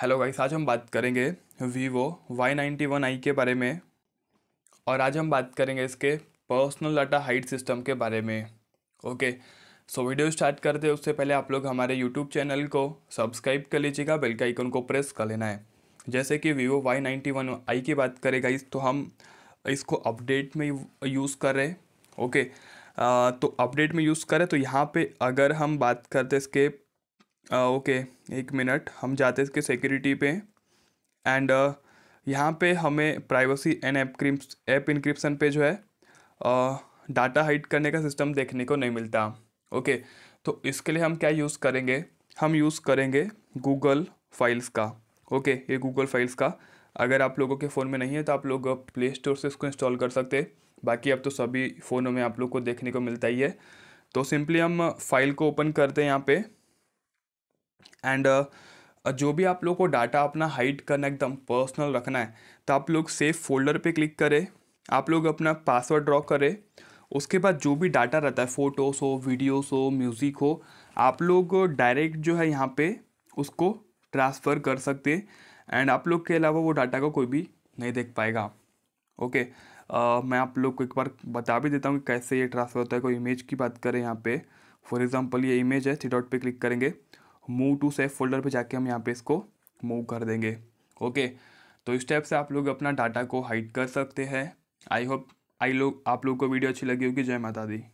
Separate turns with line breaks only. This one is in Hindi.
हेलो गाइस आज हम बात करेंगे Vivo Y ninety one I के बारे में और आज हम बात करेंगे इसके पर्सनल डाटा हाइट सिस्टम के बारे में ओके सो वीडियो स्टार्ट करते हैं उससे पहले आप लोग हमारे यूट्यूब चैनल को सब्सक्राइब कर लीजिएगा बेल का आइकन को प्रेस कर लेना है जैसे कि Vivo Y ninety one I की बात करें गाइस तो हम इसको अपडेट में यूज़ कर रहे हैं ओके आ, तो अपडेट में यूज़ करें तो यहाँ पर अगर हम बात करते इसके ओके एक मिनट हम जाते इसके सिक्योरिटी पे एंड यहाँ पे हमें प्राइवेसी एंड ऐप क्रिप्स ऐप इंक्रिप्सन पे जो है डाटा हाइड करने का सिस्टम देखने को नहीं मिलता ओके okay, तो इसके लिए हम क्या यूज़ करेंगे हम यूज़ करेंगे गूगल फाइल्स का ओके okay, ये गूगल फाइल्स का अगर आप लोगों के फ़ोन में नहीं है तो आप लोग प्ले स्टोर से इसको इंस्टॉल कर सकते बाकी अब तो सभी फ़ोनों में आप लोग को देखने को मिलता ही है तो सिंपली हम फाइल को ओपन करते हैं यहाँ पर एंड uh, uh, जो भी आप लोग को डाटा अपना हाइड करना एकदम पर्सनल रखना है तो आप लोग सेफ फोल्डर पे क्लिक करें आप लोग अपना पासवर्ड ड्रॉ करें उसके बाद जो भी डाटा रहता है फ़ोटोस हो वीडियोस हो म्यूज़िक हो आप लोग डायरेक्ट जो है यहाँ पे उसको ट्रांसफ़र कर सकते हैं एंड आप लोग के अलावा वो डाटा को कोई भी नहीं देख पाएगा ओके आ, uh, मैं आप लोग को एक बार बता भी देता हूँ कि कैसे ये ट्रांसफ़र होता है कोई इमेज की बात करें यहाँ पे फॉर एग्ज़ाम्पल ये इमेज है थ्री डॉट पे क्लिक करेंगे मूव टू सेफ फोल्डर पे जाके हम यहाँ पे इसको मूव कर देंगे ओके तो इस टाइप से आप लोग अपना डाटा को हाइड कर सकते हैं आई होप आई लोग आप लोग को वीडियो अच्छी लगी होगी जय माता दी